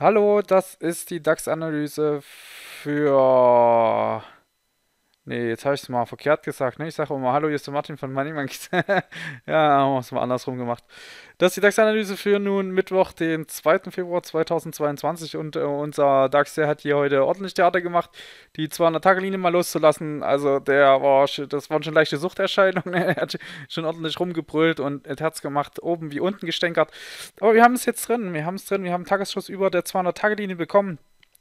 Hallo, das ist die DAX-Analyse für Nee, jetzt habe ich es mal verkehrt gesagt. Ne? Ich sage immer, hallo, hier ist der Martin von Money Monkeys. ja, haben wir es mal andersrum gemacht. Das ist die DAX-Analyse für nun Mittwoch, den 2. Februar 2022. Und äh, unser DAX, der hat hier heute ordentlich Theater gemacht, die 200-Tage-Linie mal loszulassen. Also, der war, das waren schon leichte Suchterscheinungen. er hat schon ordentlich rumgebrüllt und das Herz gemacht, oben wie unten gestänkert. Aber wir haben es jetzt drin. Wir haben es drin. Wir haben einen Tagesschuss über der 200-Tage-Linie bekommen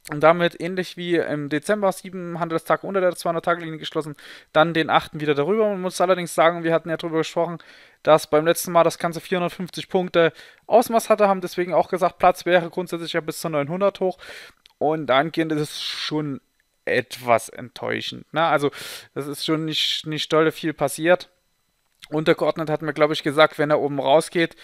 und damit ähnlich wie im Dezember sieben Handelstag unter der 200-Tage-Linie geschlossen, dann den achten wieder darüber. Man muss allerdings sagen, wir hatten ja darüber gesprochen, dass beim letzten Mal das Ganze 450 Punkte Ausmaß hatte, haben deswegen auch gesagt, Platz wäre grundsätzlich ja bis zu 900 hoch. Und dahingehend ist es schon etwas enttäuschend. Ne? Also, das ist schon nicht, nicht dolle viel passiert. Untergeordnet hat mir, glaube ich, gesagt, wenn er oben rausgeht,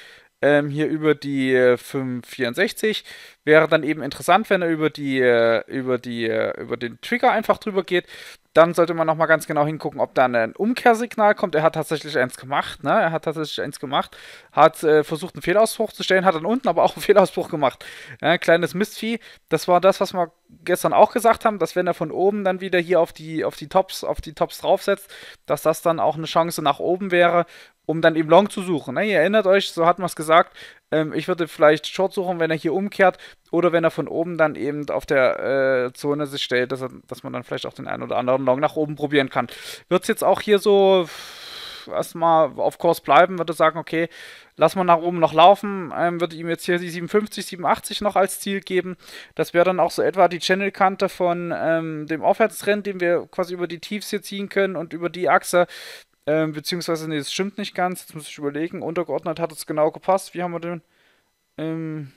ähm, hier über die 564. Äh, Wäre dann eben interessant, wenn er über die, äh, über die, äh, über den Trigger einfach drüber geht dann sollte man nochmal ganz genau hingucken, ob da ein Umkehrsignal kommt. Er hat tatsächlich eins gemacht, ne? Er hat tatsächlich eins gemacht, hat äh, versucht, einen Fehlausbruch zu stellen, hat dann unten aber auch einen Fehlausbruch gemacht. Ja, kleines Mistvieh. Das war das, was wir gestern auch gesagt haben, dass wenn er von oben dann wieder hier auf die, auf die Tops, auf die Tops draufsetzt, dass das dann auch eine Chance nach oben wäre, um dann eben Long zu suchen. Ne? Ihr erinnert euch, so hat man es gesagt, ähm, ich würde vielleicht Short suchen, wenn er hier umkehrt, oder wenn er von oben dann eben auf der äh, Zone sich stellt, dass, er, dass man dann vielleicht auch den einen oder anderen Long nach oben probieren kann. Wird es jetzt auch hier so erstmal auf Kurs bleiben, würde sagen, okay, lass mal nach oben noch laufen, ähm, würde ihm jetzt hier die 57, 87 noch als Ziel geben. Das wäre dann auch so etwa die Channelkante von ähm, dem Aufwärtstrend, den wir quasi über die Tiefs hier ziehen können und über die Achse. Ähm, beziehungsweise, nee, das stimmt nicht ganz, jetzt muss ich überlegen, untergeordnet hat es genau gepasst. Wie haben wir den, Ähm,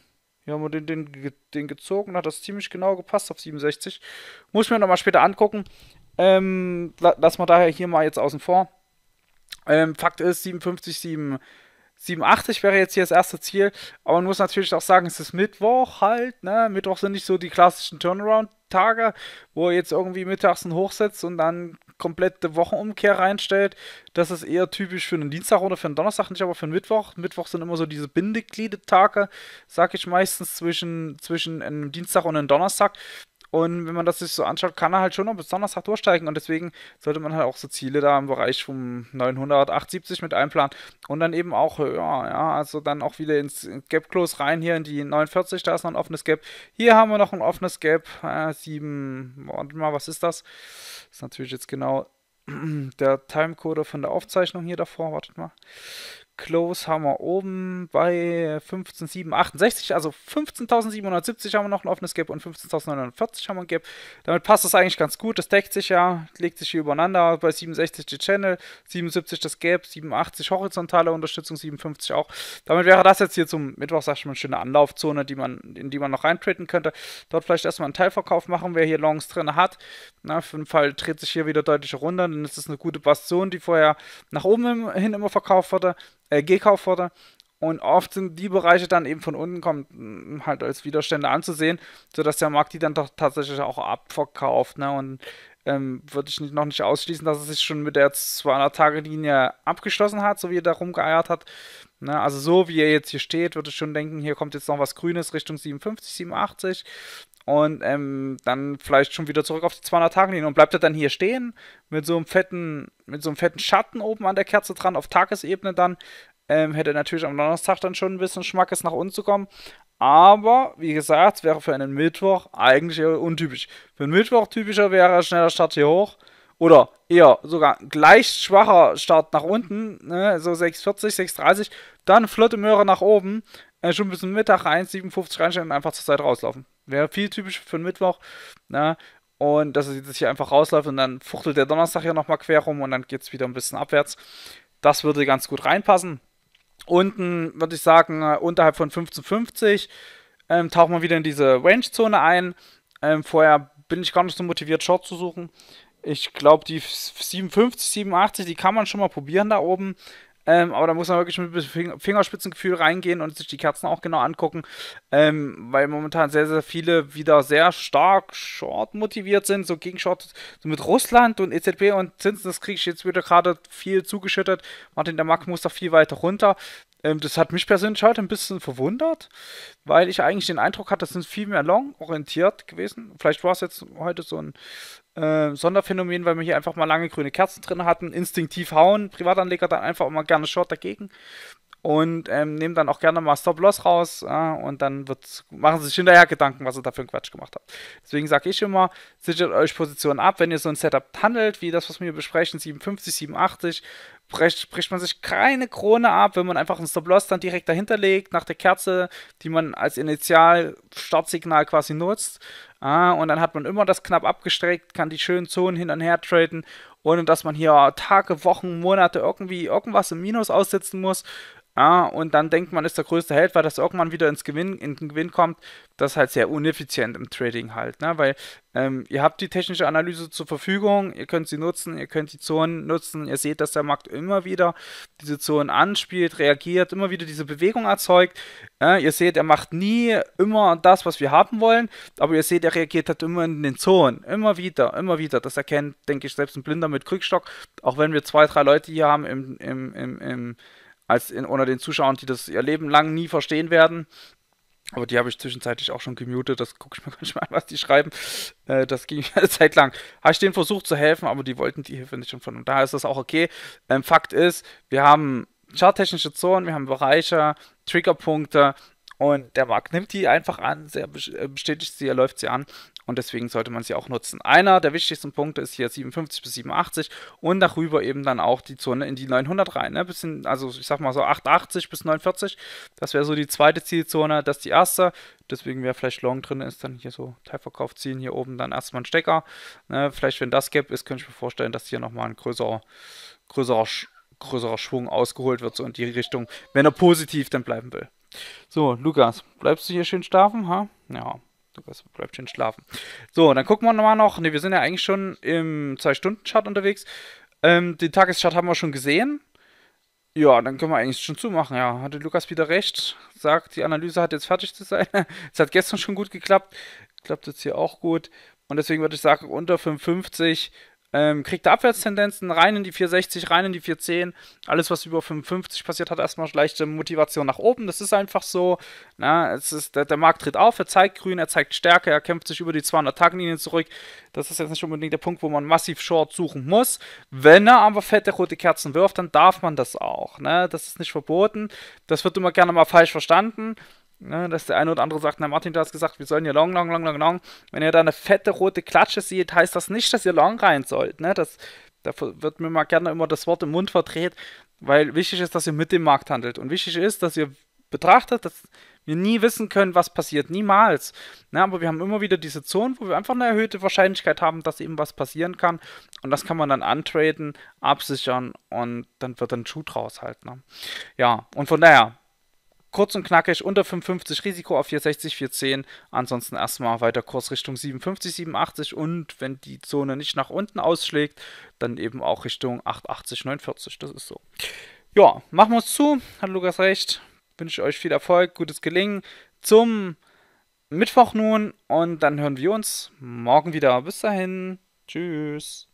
hier haben wir den, den, den gezogen. Hat das ziemlich genau gepasst auf 67. Muss ich mir nochmal später angucken. Ähm, lassen wir daher hier mal jetzt außen vor. Ähm, Fakt ist, 57, 7 87 wäre jetzt hier das erste Ziel, aber man muss natürlich auch sagen, es ist Mittwoch halt, ne? Mittwoch sind nicht so die klassischen Turnaround-Tage, wo ihr jetzt irgendwie mittags einen hochsetzt und dann komplette Wochenumkehr reinstellt. Das ist eher typisch für einen Dienstag oder für einen Donnerstag, nicht aber für einen Mittwoch. Mittwoch sind immer so diese Bindeglied-Tage, sag ich meistens zwischen, zwischen einem Dienstag und einem Donnerstag. Und wenn man das sich so anschaut, kann er halt schon noch besonders Donnerstag durchsteigen. Und deswegen sollte man halt auch so Ziele da im Bereich von 900, 870 mit einplanen. Und dann eben auch, ja, ja, also dann auch wieder ins Gap Close rein, hier in die 49, da ist noch ein offenes Gap. Hier haben wir noch ein offenes Gap, äh, 7, warte mal, was ist das? Das ist natürlich jetzt genau der Timecode von der Aufzeichnung hier davor, wartet mal. Close haben wir oben bei 15.768, also 15.770 haben wir noch ein offenes Gap und 15.940 haben wir ein Gap. Damit passt das eigentlich ganz gut, das deckt sich ja, legt sich hier übereinander, bei 67 die Channel, 77 das Gap, 87 horizontale Unterstützung, 57 auch. Damit wäre das jetzt hier zum Mittwoch, sag ich mal, eine schöne Anlaufzone, die man, in die man noch reintreten könnte. Dort vielleicht erstmal einen Teilverkauf machen, wer hier Longs drin hat. Na, für den Fall dreht sich hier wieder deutlich runter, dann ist das eine gute Bastion, die vorher nach oben hin immer verkauft wurde äh, Gehkaufvorteil. Und oft sind die Bereiche dann eben von unten kommt, mm, halt als Widerstände anzusehen, sodass der Markt die dann doch tatsächlich auch abverkauft. Ne? Und ähm, würde ich nicht, noch nicht ausschließen, dass es sich schon mit der 200-Tage-Linie abgeschlossen hat, so wie er da rumgeeiert hat. Ne? Also so wie er jetzt hier steht, würde ich schon denken, hier kommt jetzt noch was Grünes Richtung 57, 87 und ähm, dann vielleicht schon wieder zurück auf die 200 Tage linie und bleibt er dann hier stehen mit so einem fetten, mit so einem fetten Schatten oben an der Kerze dran auf Tagesebene dann ähm, hätte natürlich am Donnerstag dann schon ein bisschen Schmackes nach unten zu kommen. Aber wie gesagt, wäre für einen Mittwoch eigentlich eher untypisch. Für einen Mittwoch typischer wäre schneller Start hier hoch oder eher sogar gleich schwacher Start nach unten, ne, so 6,40, 6,30, dann flotte Möhre nach oben, äh, schon bis zum Mittag rein, 57 reinstellen und einfach zur Zeit rauslaufen. Wäre viel typisch für einen Mittwoch. Ne? Und dass es sich hier einfach rausläuft und dann fuchtelt der Donnerstag ja nochmal quer rum und dann geht es wieder ein bisschen abwärts. Das würde ganz gut reinpassen. Unten würde ich sagen, äh, unterhalb von 1550 ähm, taucht man wieder in diese Range-Zone ein. Ähm, vorher bin ich gar nicht so motiviert, Short zu suchen. Ich glaube, die 57, 87, die kann man schon mal probieren da oben. Ähm, aber da muss man wirklich mit Fingerspitzengefühl reingehen und sich die Kerzen auch genau angucken, ähm, weil momentan sehr, sehr viele wieder sehr stark Short motiviert sind, so gegen Short so mit Russland und EZB und Zinsen, das kriege ich jetzt wieder gerade viel zugeschüttet. Martin, der Markt muss da viel weiter runter. Ähm, das hat mich persönlich heute ein bisschen verwundert, weil ich eigentlich den Eindruck hatte, das sind viel mehr long orientiert gewesen. Vielleicht war es jetzt heute so ein ähm, Sonderphänomen, weil wir hier einfach mal lange grüne Kerzen drin hatten. Instinktiv hauen, Privatanleger dann einfach mal gerne Short dagegen und ähm, nehmen dann auch gerne mal Stop-Loss raus äh, und dann machen sie sich hinterher Gedanken, was ihr da für einen Quatsch gemacht habt. Deswegen sage ich immer, sichert euch Positionen ab, wenn ihr so ein Setup handelt, wie das, was wir hier besprechen, 57, 87, bricht man sich keine Krone ab, wenn man einfach einen Stop-Loss dann direkt dahinter legt, nach der Kerze, die man als Initial-Startsignal quasi nutzt. Ah, und dann hat man immer das knapp abgestreckt, kann die schönen Zonen hin und her traden, ohne dass man hier Tage, Wochen, Monate irgendwie irgendwas im Minus aussitzen muss. Ja, und dann denkt man, ist der größte Held, weil das irgendwann wieder ins Gewinn, in den Gewinn kommt. Das ist halt sehr uneffizient im Trading halt, ne? weil ähm, ihr habt die technische Analyse zur Verfügung, ihr könnt sie nutzen, ihr könnt die Zonen nutzen, ihr seht, dass der Markt immer wieder diese Zonen anspielt, reagiert, immer wieder diese Bewegung erzeugt. Ja, ihr seht, er macht nie immer das, was wir haben wollen, aber ihr seht, er reagiert halt immer in den Zonen, immer wieder, immer wieder. Das erkennt, denke ich, selbst ein Blinder mit Krückstock, auch wenn wir zwei, drei Leute hier haben im, im, im, im als in, unter den Zuschauern, die das ihr Leben lang nie verstehen werden. Aber die habe ich zwischenzeitlich auch schon gemutet. Das gucke ich mir manchmal an, was die schreiben. Äh, das ging eine Zeit lang. Habe ich denen versucht zu helfen, aber die wollten die Hilfe nicht schon von. Und daher ist das auch okay. Ähm, Fakt ist, wir haben charttechnische Zonen, wir haben Bereiche, Triggerpunkte und der Markt nimmt die einfach an, sehr äh, bestätigt sie, er läuft sie an und deswegen sollte man sie auch nutzen. Einer der wichtigsten Punkte ist hier 57 bis 87 und darüber eben dann auch die Zone in die 900 rein. Ne? Bisschen, also ich sag mal so 880 bis 49, das wäre so die zweite Zielzone, das ist die erste. Deswegen wäre vielleicht Long drin, ist dann hier so Teilverkauf ziehen, hier oben dann erstmal ein Stecker. Ne? Vielleicht wenn das Gap ist, könnte ich mir vorstellen, dass hier nochmal ein größerer, größerer, größerer Schwung ausgeholt wird, so in die Richtung, wenn er positiv dann bleiben will. So, Lukas, bleibst du hier schön schlafen, ha? Ja, Lukas bleibt schön schlafen. So, dann gucken wir nochmal noch. Ne, wir sind ja eigentlich schon im 2-Stunden-Chart unterwegs. Ähm, den Tageschart haben wir schon gesehen. Ja, dann können wir eigentlich schon zumachen. Ja, hatte Lukas wieder recht. Sagt, die Analyse hat jetzt fertig zu sein. es hat gestern schon gut geklappt. Klappt jetzt hier auch gut. Und deswegen würde ich sagen, unter 550 ähm, kriegt Abwärtstendenzen rein in die 460, rein in die 410. Alles, was über 55 passiert, hat erstmal leichte Motivation nach oben. Das ist einfach so. Na, es ist, der, der Markt tritt auf, er zeigt grün, er zeigt Stärke, er kämpft sich über die 200 linie zurück. Das ist jetzt nicht unbedingt der Punkt, wo man massiv Short suchen muss. Wenn er aber fette rote Kerzen wirft, dann darf man das auch. Ne? Das ist nicht verboten. Das wird immer gerne mal falsch verstanden. Ne, dass der eine oder andere sagt, na Martin, du hast gesagt, wir sollen hier long, long, long, long, long. Wenn ihr da eine fette rote Klatsche seht, heißt das nicht, dass ihr long rein sollt. Ne? Das, da wird mir mal gerne immer das Wort im Mund verdreht, weil wichtig ist, dass ihr mit dem Markt handelt. Und wichtig ist, dass ihr betrachtet, dass wir nie wissen können, was passiert. Niemals. Ne? Aber wir haben immer wieder diese Zonen, wo wir einfach eine erhöhte Wahrscheinlichkeit haben, dass eben was passieren kann. Und das kann man dann antraden, absichern und dann wird ein Schuh draus halt. Ne? Ja, und von daher, kurz und knackig unter 55 Risiko auf 4,60, 4,10. Ansonsten erstmal weiter Kurs Richtung 57, 87 und wenn die Zone nicht nach unten ausschlägt, dann eben auch Richtung 8,80, 49. Das ist so. Ja, machen wir uns zu. Hat Lukas recht. Wünsche euch viel Erfolg, gutes Gelingen zum Mittwoch nun und dann hören wir uns morgen wieder. Bis dahin. Tschüss.